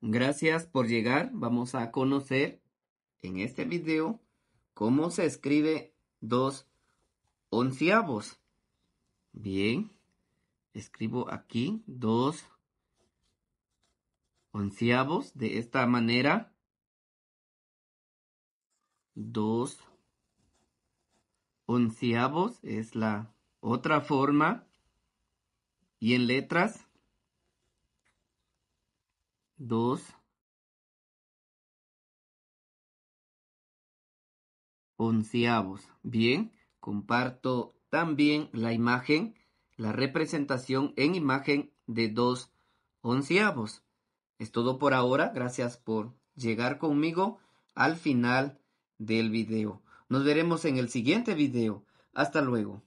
Gracias por llegar. Vamos a conocer en este video cómo se escribe dos onceavos. Bien, escribo aquí dos onceavos de esta manera. Dos onceavos es la otra forma. Y en letras dos, onceavos. Bien, comparto también la imagen, la representación en imagen de dos onceavos. Es todo por ahora. Gracias por llegar conmigo al final del video. Nos veremos en el siguiente video. Hasta luego.